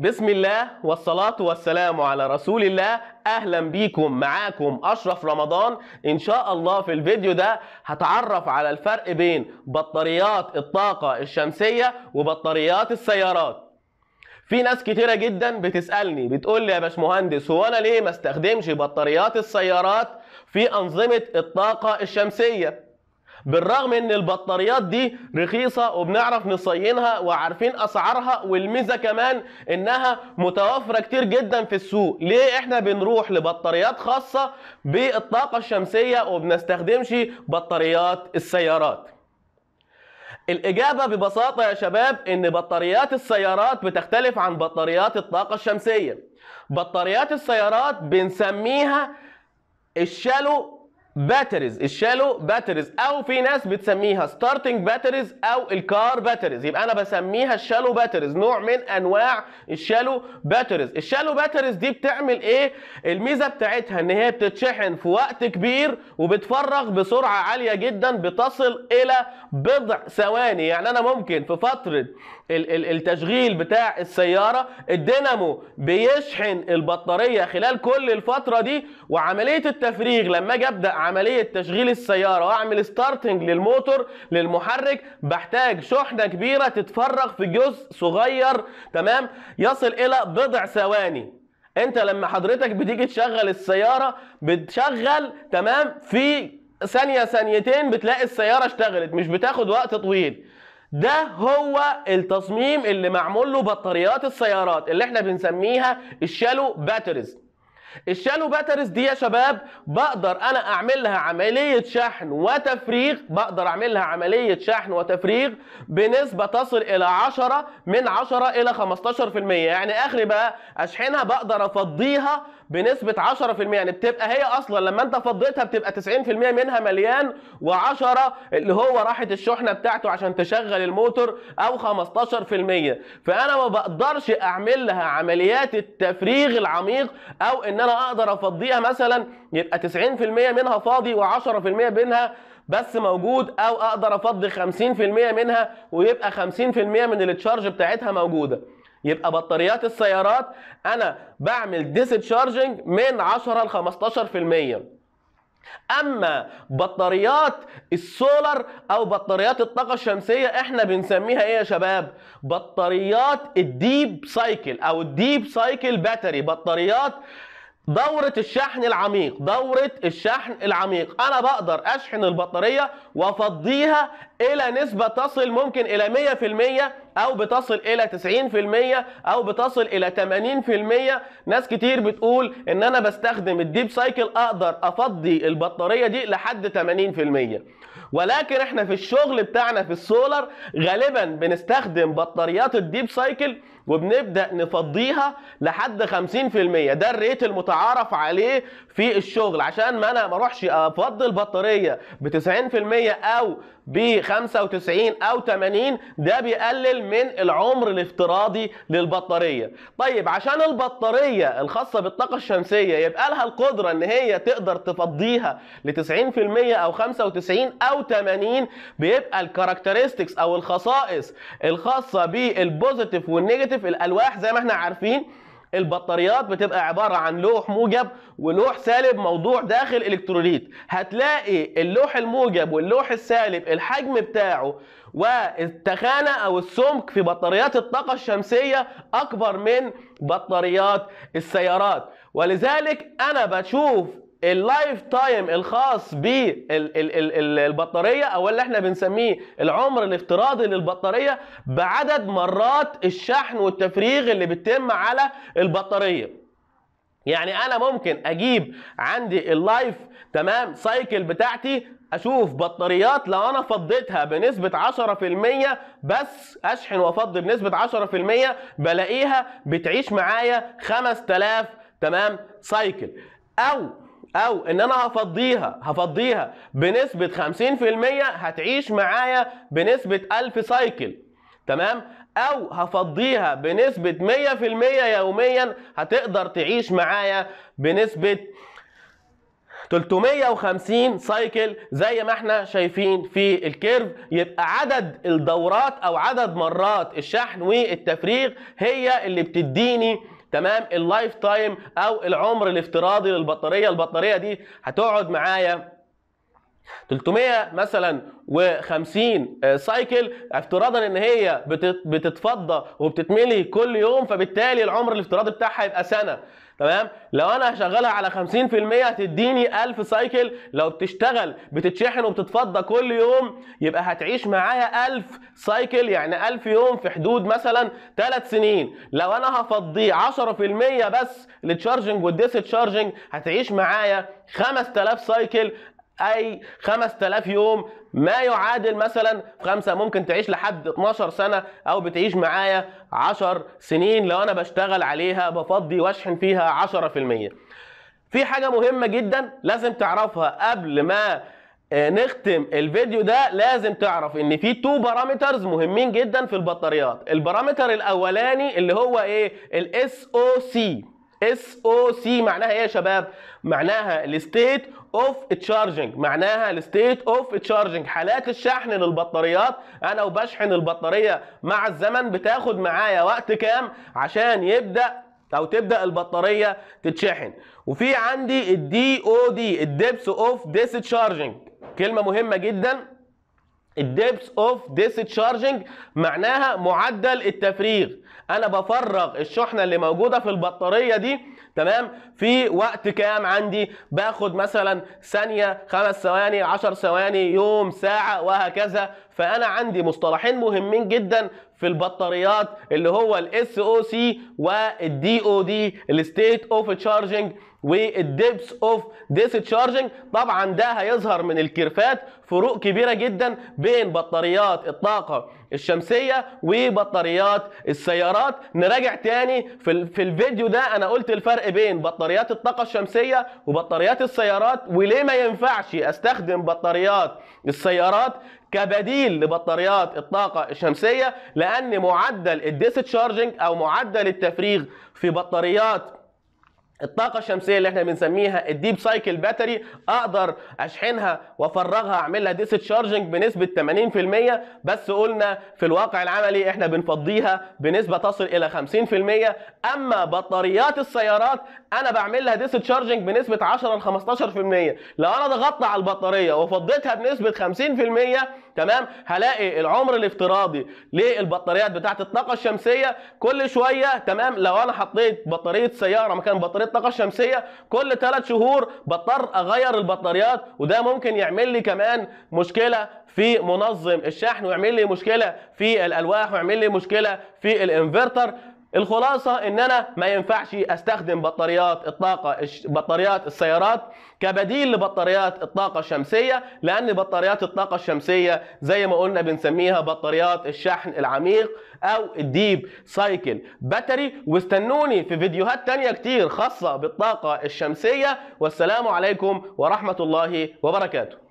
بسم الله والصلاة والسلام على رسول الله أهلا بيكم معاكم أشرف رمضان إن شاء الله في الفيديو ده هتعرف على الفرق بين بطاريات الطاقة الشمسية وبطاريات السيارات في ناس كتيرة جدا بتسألني بتقول لي يا باشمهندس هو أنا ليه ما استخدمش بطاريات السيارات في أنظمة الطاقة الشمسية بالرغم ان البطاريات دي رخيصه وبنعرف نصينها وعارفين اسعارها والميزه كمان انها متوفره كتير جدا في السوق ليه احنا بنروح لبطاريات خاصه بالطاقه الشمسيه وبنستخدمش بطاريات السيارات الإجابة ببساطة يا شباب إن بطاريات السيارات بتختلف عن بطاريات الطاقة الشمسية. بطاريات السيارات بنسميها الشالو باتريز الشالو باتريز او في ناس بتسميها ستارتنج باتريز او الكار باتريز يبقى انا بسميها الشالو باتريز نوع من انواع الشالو باتريز الشالو باتريز دي بتعمل ايه الميزه بتاعتها ان هي بتتشحن في وقت كبير وبتفرغ بسرعه عاليه جدا بتصل الى بضع ثواني يعني انا ممكن في فتره التشغيل بتاع السيارة الدينامو بيشحن البطارية خلال كل الفترة دي وعملية التفريغ لما اجي ابدأ عملية تشغيل السيارة واعمل ستارتنج للموتور للمحرك بحتاج شحنة كبيرة تتفرغ في جزء صغير تمام يصل الى بضع ثواني انت لما حضرتك بتيجي تشغل السيارة بتشغل تمام في ثانية ثانيتين بتلاقي السيارة اشتغلت مش بتاخد وقت طويل ده هو التصميم اللي معمول له بطاريات السيارات اللي احنا بنسميها الشالو باتريز الشالو باترز دي يا شباب بقدر انا اعملها عمليه شحن وتفريغ بقدر اعملها عمليه شحن وتفريغ بنسبه تصل الى 10 من 10 الى 15% يعني اخري بقى اشحنها بقدر افضيها بنسبه 10% يعني بتبقى هي اصلا لما انت فضيتها بتبقى 90% منها مليان و10 اللي هو راحت الشحنه بتاعته عشان تشغل الموتور او 15% فانا ما بقدرش اعمل لها عمليات التفريغ العميق او ان ان انا اقدر افضيها مثلا يبقى 90% منها فاضي و10% منها بس موجود او اقدر افضي 50% منها ويبقى 50% من التشارج بتاعتها موجوده يبقى بطاريات السيارات انا بعمل ديس تشارجنج من 10 ل 15% اما بطاريات السولار او بطاريات الطاقه الشمسيه احنا بنسميها ايه يا شباب بطاريات الديب سايكل او الديب سايكل باتري بطاريات دورة الشحن العميق دورة الشحن العميق أنا بقدر أشحن البطارية وأفضيها إلى نسبة تصل ممكن إلى 100% أو بتصل إلى 90% أو بتصل إلى 80% ناس كتير بتقول إن أنا بستخدم الديب سايكل أقدر أفضي البطارية دي لحد 80% ولكن إحنا في الشغل بتاعنا في السولر غالبا بنستخدم بطاريات الديب سايكل وبنبدا نفضيها لحد 50% ده الريت المتعارف عليه في الشغل عشان ما انا ما اروحش افضي البطاريه ب 90% او ب 95 او 80 ده بيقلل من العمر الافتراضي للبطاريه طيب عشان البطاريه الخاصه بالطاقه الشمسيه يبقى لها القدره ان هي تقدر تفضيها ل 90% او 95 او 80 بيبقى الكاركترستكس او الخصائص الخاصه بالبوزيتيف والنيجاتيف النيجاتيف الالواح زي ما احنا عارفين البطاريات بتبقى عباره عن لوح موجب ولوح سالب موضوع داخل الكتروليت هتلاقي اللوح الموجب واللوح السالب الحجم بتاعه والتخانه او السمك في بطاريات الطاقه الشمسيه اكبر من بطاريات السيارات ولذلك انا بشوف اللايف تايم الخاص بالبطاريه او اللي احنا بنسميه العمر الافتراضي للبطاريه بعدد مرات الشحن والتفريغ اللي بتتم على البطاريه يعني انا ممكن اجيب عندي اللايف تمام سايكل بتاعتي اشوف بطاريات لو انا فضيتها بنسبه 10% بس اشحن وافضي بنسبه 10% بلاقيها بتعيش معايا 5000 تمام سايكل او او ان انا هفضيها هفضيها بنسبه 50% هتعيش معايا بنسبه 1000 سايكل تمام او هفضيها بنسبه 100% يوميا هتقدر تعيش معايا بنسبه 350 سايكل زي ما احنا شايفين في الكيرف يبقى عدد الدورات او عدد مرات الشحن والتفريغ هي اللي بتديني تمام اللايف تايم او العمر الافتراضي للبطاريه البطاريه دي هتقعد معايا 300 مثلا و50 آه، سايكل افتراضا ان هي بتتفضى وبتتملي كل يوم فبالتالي العمر الافتراضي بتاعها هيبقى سنه تمام لو انا هشغلها على 50% هتديني 1000 سايكل لو بتشتغل بتتشحن وبتتفضى كل يوم يبقى هتعيش معايا 1000 سايكل يعني 1000 يوم في حدود مثلا 3 سنين لو انا هفضيه 10% بس للتشارجنج والديس تشارجنج هتعيش معايا 5000 سايكل اي 5000 يوم ما يعادل مثلا خمسه ممكن تعيش لحد 12 سنه او بتعيش معايا 10 سنين لو انا بشتغل عليها بفضي واشحن فيها 10% في حاجه مهمه جدا لازم تعرفها قبل ما آه، نختم الفيديو ده لازم تعرف ان في تو بارامترز مهمين جدا في البطاريات البارامتر الاولاني اللي هو ايه الاس او سي اس او سي معناها ايه يا شباب؟ معناها الستيت اوف تشارجنج معناها الستيت اوف تشارجنج حالات الشحن للبطاريات انا وبشحن البطاريه مع الزمن بتاخد معايا وقت كام عشان يبدا او تبدا البطاريه تتشحن وفي عندي الدي او دي الديبس اوف ديس تشارجنج كلمه مهمه جدا الديبس اوف ديس تشارجنج معناها معدل التفريغ انا بفرغ الشحنه اللي موجوده في البطاريه دي تمام في وقت كام عندي باخد مثلا ثانيه خمس ثواني 10 ثواني يوم ساعه وهكذا فانا عندي مصطلحين مهمين جدا في البطاريات اللي هو الاس او سي والدي او دي الستيت اوف تشارجنج والديبس اوف تشارجنج طبعا ده هيظهر من الكيرفات فروق كبيره جدا بين بطاريات الطاقه الشمسيه وبطاريات السيارات نراجع تاني في, في الفيديو ده انا قلت الفرق بين بطاريات الطاقه الشمسيه وبطاريات السيارات وليه ما ينفعش استخدم بطاريات السيارات كبديل لبطاريات الطاقة الشمسية لأن معدل الديسشارجنج أو معدل التفريغ في بطاريات الطاقة الشمسية اللي احنا بنسميها الديب سايكل باتري اقدر اشحنها وافرغها اعمل لها ديس تشارجنج بنسبة 80% بس قلنا في الواقع العملي احنا بنفضيها بنسبة تصل الى 50% اما بطاريات السيارات انا بعمل لها ديس تشارجنج بنسبة 10 ل 15% لو انا ضغطت على البطارية وفضيتها بنسبة 50% تمام هلاقي العمر الافتراضي للبطاريات بتاعت الطاقة الشمسية كل شوية تمام لو انا حطيت بطارية سيارة مكان بطارية الطاقه الشمسيه كل ثلاث شهور بضطر اغير البطاريات وده ممكن يعمل لي كمان مشكله في منظم الشحن ويعمل لي مشكله في الالواح ويعمل لي مشكله في الانفرتر الخلاصة ان انا ما ينفعش استخدم بطاريات الطاقة بطاريات السيارات كبديل لبطاريات الطاقة الشمسية لان بطاريات الطاقة الشمسية زي ما قلنا بنسميها بطاريات الشحن العميق او الديب سايكل باتري واستنوني في فيديوهات تانية كتير خاصة بالطاقة الشمسية والسلام عليكم ورحمة الله وبركاته